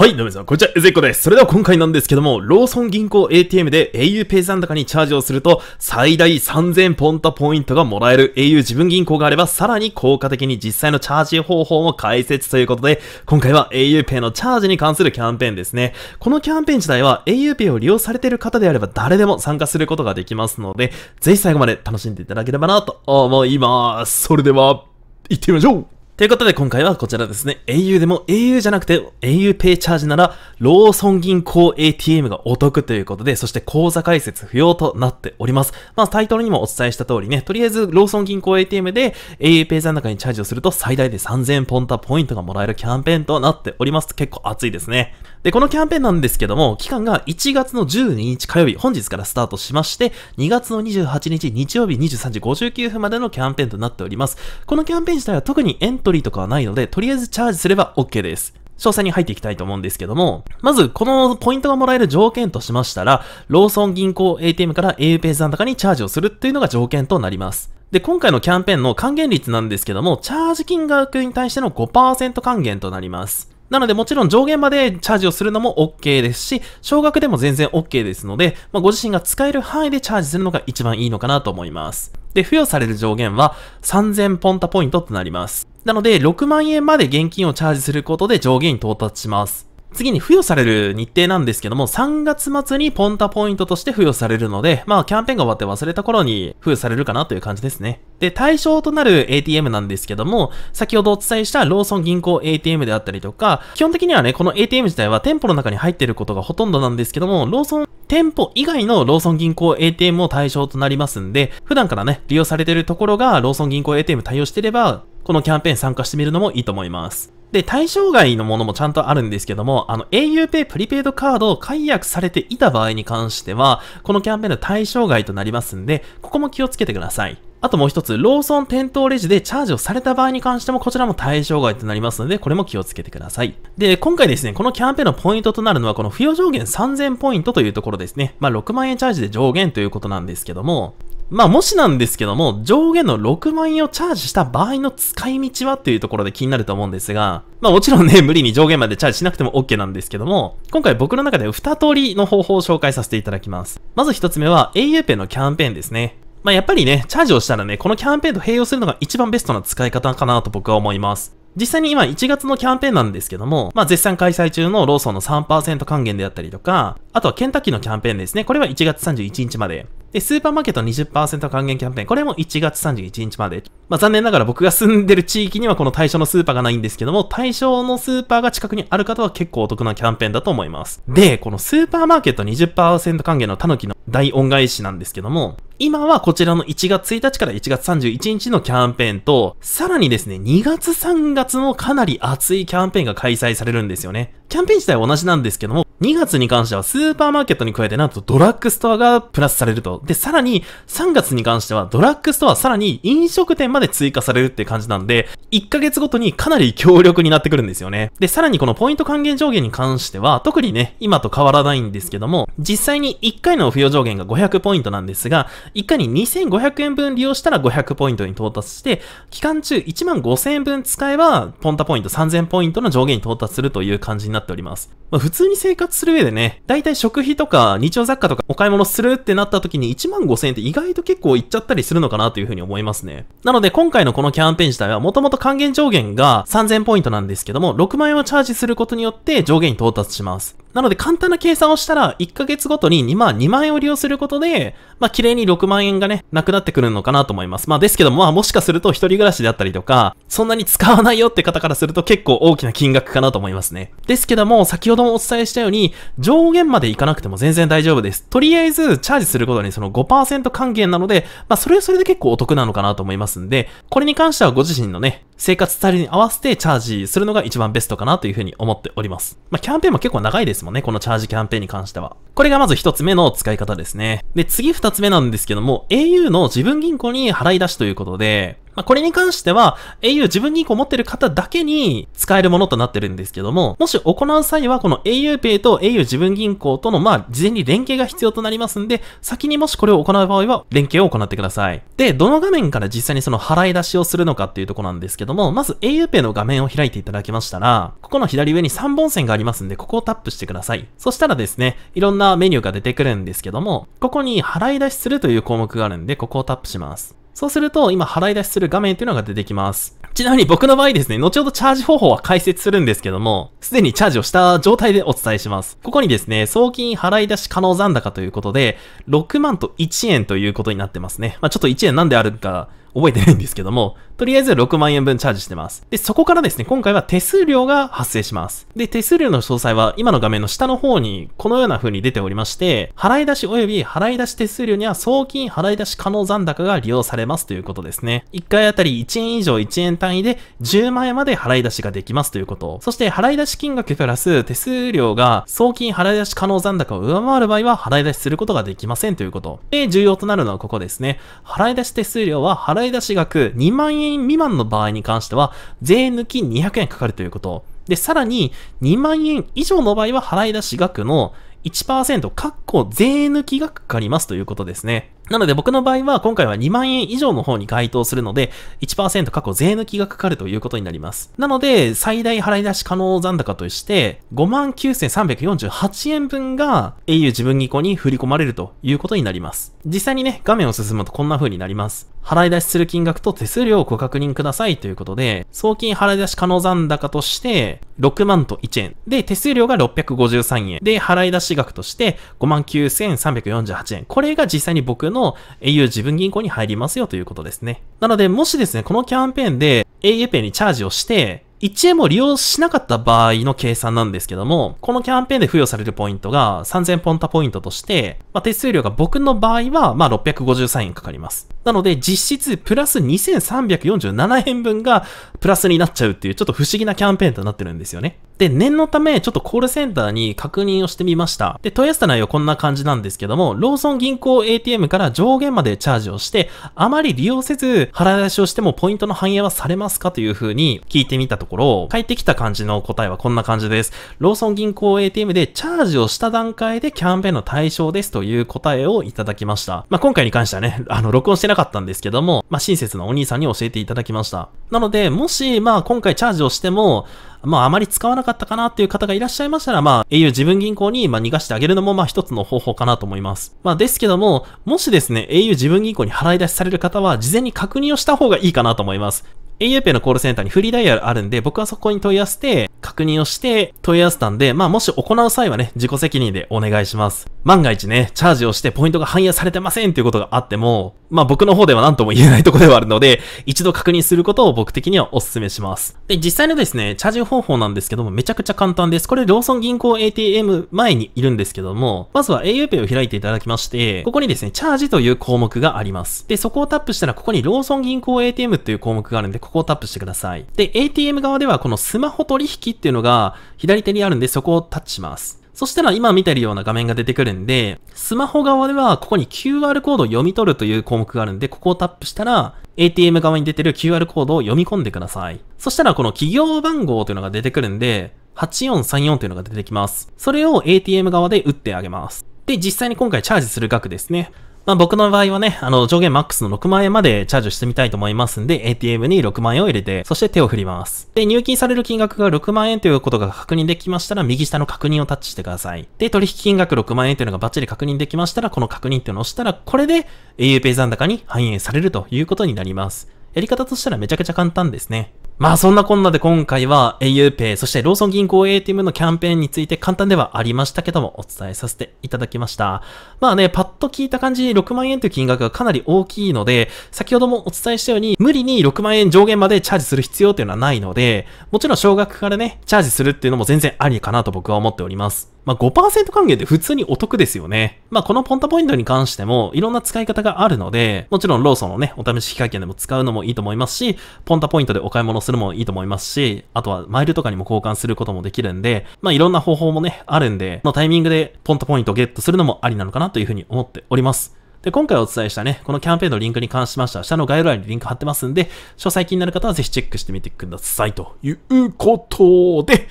はい、どうもさん、こんにちは、うぜっこです。それでは今回なんですけども、ローソン銀行 ATM で auPay 残高にチャージをすると、最大3000ポンタポイントがもらえる au 自分銀行があれば、さらに効果的に実際のチャージ方法も解説ということで、今回は auPay のチャージに関するキャンペーンですね。このキャンペーン自体は auPay を利用されている方であれば誰でも参加することができますので、ぜひ最後まで楽しんでいただければなと思います。それでは、行ってみましょうということで今回はこちらですね。au でも au じゃなくて auPay チャージならローソン銀行 ATM がお得ということで、そして口座開設不要となっております。まあタイトルにもお伝えした通りね、とりあえずローソン銀行 ATM で auPay 座の中にチャージをすると最大で3000ポンタポイントがもらえるキャンペーンとなっております。結構熱いですね。で、このキャンペーンなんですけども、期間が1月の12日火曜日、本日からスタートしまして、2月の28日日曜日23時59分までのキャンペーンとなっております。このキャンペーン自体は特にエント取りとかはないので、とりあえずチャージすれば OK です。詳細に入っていきたいと思うんですけども、まずこのポイントがもらえる条件としましたら、ローソン銀行 ATM から a u p s y 残高にチャージをするっていうのが条件となります。で、今回のキャンペーンの還元率なんですけども、チャージ金額に対しての5%還元となります。なのでもちろん上限までチャージをするのも OK ですし、少額でも全然 OK ですので、まあ、ご自身が使える範囲でチャージするのが一番いいのかなと思います。で、付与される上限は3000ポンタポイントとなります。なので、6万円まで現金をチャージすることで上限に到達します。次に付与される日程なんですけども、3月末にポンタポイントとして付与されるので、まあキャンペーンが終わって忘れた頃に付与されるかなという感じですね。で、対象となる ATM なんですけども、先ほどお伝えしたローソン銀行 ATM であったりとか、基本的にはね、この ATM 自体は店舗の中に入ってることがほとんどなんですけども、ローソン店舗以外のローソン銀行 ATM も対象となりますんで、普段からね、利用されてるところがローソン銀行 ATM 対応してれば、このキャンペーン参加してみるのもいいと思います。で、対象外のものもちゃんとあるんですけども、あの、auPay プリペイドカードを解約されていた場合に関しては、このキャンペーンの対象外となりますんで、ここも気をつけてください。あともう一つ、ローソン店頭レジでチャージをされた場合に関してもこちらも対象外となりますので、これも気をつけてください。で、今回ですね、このキャンペーンのポイントとなるのは、この付与上限3000ポイントというところですね。まあ、6万円チャージで上限ということなんですけども、まあもしなんですけども、上限の6万円をチャージした場合の使い道はっていうところで気になると思うんですが、まあもちろんね、無理に上限までチャージしなくても OK なんですけども、今回僕の中で2通りの方法を紹介させていただきます。まず1つ目は auPay のキャンペーンですね。まあやっぱりね、チャージをしたらね、このキャンペーンと併用するのが一番ベストな使い方かなと僕は思います。実際に今1月のキャンペーンなんですけども、まあ絶賛開催中のローソンの3%還元であったりとか、あとはケンタッキーのキャンペーンですね。これは1月31日まで。で、スーパーマーケット20%還元キャンペーン。これも1月31日まで。まあ残念ながら僕が住んでる地域にはこの対象のスーパーがないんですけども、対象のスーパーが近くにある方は結構お得なキャンペーンだと思います。で、このスーパーマーケット20%還元のタヌキの大恩返しなんですけども、今はこちらの1月1日から1月31日のキャンペーンと、さらにですね、2月3月もかなり熱いキャンペーンが開催されるんですよね。キャンペーン自体は同じなんですけども、2月に関してはスーパーマーケットに加えてなんとドラッグストアがプラスされると。で、さらに3月に関してはドラッグストアさらに飲食店まで追加されるって感じなんで、1ヶ月ごとにかなり強力になってくるんですよね。で、さらにこのポイント還元上限に関しては、特にね、今と変わらないんですけども、実際に1回の付与上限が500ポイントなんですが、い回に2500円分利用したら500ポイントに到達して、期間中1万5000円分使えば、ポンタポイント3000ポイントの上限に到達するという感じになっております。まあ、普通に生活する上でね、だいたい食費とか日常雑貨とかお買い物するってなった時に1万5000円って意外と結構いっちゃったりするのかなというふうに思いますね。なので今回のこのキャンペーン自体はもともと還元上限が3000ポイントなんですけども、6万円をチャージすることによって上限に到達します。なので簡単な計算をしたら、1ヶ月ごとに2万、2万円を利用することで、まあ、綺麗に6万円がね、なくなってくるのかなと思います。まあ、ですけども、まあ、もしかすると一人暮らしであったりとか、そんなに使わないよって方からすると結構大きな金額かなと思いますね。ですけども、先ほどもお伝えしたように、上限までいかなくても全然大丈夫です。とりあえず、チャージすることにその5%還元なので、まあ、それはそれで結構お得なのかなと思いますんで、これに関してはご自身のね、生活スタイルに合わせてチャージするのが一番ベストかなというふうに思っております。まあ、キャンペーンも結構長いですもんね、このチャージキャンペーンに関しては。これがまず一つ目の使い方ですね。で、次二2つ目なんですけども、au の自分銀行に払い出しということで、まあ、これに関しては au 自分に個持ってる方だけに使えるものとなってるんですけども、もし行う際はこの auPay と au 自分銀行とのまあ事前に連携が必要となりますんで、先にもしこれを行う場合は連携を行ってください。で、どの画面から実際にその払い出しをするのかっていうとこなんですけども、まず auPay の画面を開いていただきましたら、ここの左上に3本線がありますんで、ここをタップしてください。そしたらですね、いろんなメニューが出てくるんですけども、ここに払い出しするという項目があるんで、ここをタップします。そうすると、今払い出しする画面というのが出てきます。ちなみに僕の場合ですね、後ほどチャージ方法は解説するんですけども、すでにチャージをした状態でお伝えします。ここにですね、送金払い出し可能残高ということで、6万と1円ということになってますね。まあ、ちょっと1円なんであるか、覚えてないんですけども、とりあえず6万円分チャージしてます。で、そこからですね、今回は手数料が発生します。で、手数料の詳細は今の画面の下の方にこのような風に出ておりまして、払い出し及び払い出し手数料には送金払い出し可能残高が利用されますということですね。1回あたり1円以上1円単位で10万円まで払い出しができますということ。そして払い出し金額プラス手数料が送金払い出し可能残高を上回る場合は払い出しすることができませんということ。で、重要となるのはここですね。払い出し手数料は払払い出し額2万円未満の場合に関しては、税抜き200円かかるということ。で、さらに、2万円以上の場合は払い出し額の1%、かっこ税抜きがかかりますということですね。なので僕の場合は今回は2万円以上の方に該当するので1%過去税抜きがかかるということになります。なので最大払い出し可能残高として59,348円分が au 自分銀行に振り込まれるということになります。実際にね、画面を進むとこんな風になります。払い出しする金額と手数料をご確認くださいということで、送金払い出し可能残高として、6万と1円。で、手数料が653円。で、払い出し額として、59,348円。これが実際に僕の au 自分銀行に入りますよということですね。なので、もしですね、このキャンペーンで a u p a にチャージをして、1円も利用しなかった場合の計算なんですけども、このキャンペーンで付与されるポイントが3000ポンタポイントとして、まあ、手数料が僕の場合は、まあ、653円かかります。なので、実質プラス2347円分がプラスになっちゃうっていう、ちょっと不思議なキャンペーンとなってるんですよね。で、念のため、ちょっとコールセンターに確認をしてみました。で、問い合わせた内容こんな感じなんですけども、ローソン銀行 ATM から上限までチャージをして、あまり利用せず、払い出しをしてもポイントの反映はされますかという風に聞いてみたところ、返ってきた感じの答えはこんな感じです。ローソン銀行 ATM でチャージをした段階でキャンペーンの対象ですという答えをいただきました。まあ、今回に関してはね、あの、録音してなかったんですけども、まあ、親切なお兄さんに教えていただきました。なので、もし、まあ、今回チャージをしても、まあ、あまり使わなかったかなっていう方がいらっしゃいましたら、まあ、au 自分銀行に、まあ、逃がしてあげるのも、まあ、一つの方法かなと思います。まあ、ですけども、もしですね、au 自分銀行に払い出しされる方は、事前に確認をした方がいいかなと思います。auPay のコールセンターにフリーダイヤルあるんで、僕はそこに問い合わせて、確認をして問い合わせたんで、まあもし行う際はね、自己責任でお願いします。万が一ね、チャージをしてポイントが反映されてませんっていうことがあっても、まあ僕の方では何とも言えないとこではあるので、一度確認することを僕的にはお勧めします。で、実際のですね、チャージ方法なんですけども、めちゃくちゃ簡単です。これ、ローソン銀行 ATM 前にいるんですけども、まずは auPay を開いていただきまして、ここにですね、チャージという項目があります。で、そこをタップしたら、ここにローソン銀行 ATM っていう項目があるんで、ここをタップしてください。で、ATM 側ではこのスマホ取引っていうのが左手にあるんでそこをタッチします。そしたら今見てるような画面が出てくるんで、スマホ側ではここに QR コードを読み取るという項目があるんで、ここをタップしたら、ATM 側に出てる QR コードを読み込んでください。そしたらこの企業番号というのが出てくるんで、8434というのが出てきます。それを ATM 側で打ってあげます。で、実際に今回チャージする額ですね。まあ、僕の場合はね、あの、上限マックスの6万円までチャージしてみたいと思いますんで、ATM に6万円を入れて、そして手を振ります。で、入金される金額が6万円ということが確認できましたら、右下の確認をタッチしてください。で、取引金額6万円というのがバッチリ確認できましたら、この確認っていうのを押したら、これで AUPay 残高に反映されるということになります。やり方としたらめちゃくちゃ簡単ですね。まあそんなこんなで今回は auPay、そしてローソン銀行 ATM のキャンペーンについて簡単ではありましたけどもお伝えさせていただきました。まあね、パッと聞いた感じ6万円という金額がかなり大きいので、先ほどもお伝えしたように無理に6万円上限までチャージする必要っていうのはないので、もちろん少額からね、チャージするっていうのも全然ありかなと僕は思っております。まあ、5%還元って普通にお得ですよね。まあ、このポンタポイントに関しても、いろんな使い方があるので、もちろんローソンのね、お試し期間券でも使うのもいいと思いますし、ポンタポイントでお買い物するのもいいと思いますし、あとはマイルとかにも交換することもできるんで、まあ、いろんな方法もね、あるんで、のタイミングでポンタポイントをゲットするのもありなのかなというふうに思っております。で、今回お伝えしたね、このキャンペーンのリンクに関しましては、下の概要欄にリンク貼ってますんで、詳細気になる方はぜひチェックしてみてください。ということで、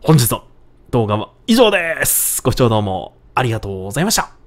本日の動画は以上です。ご視聴どうもありがとうございました。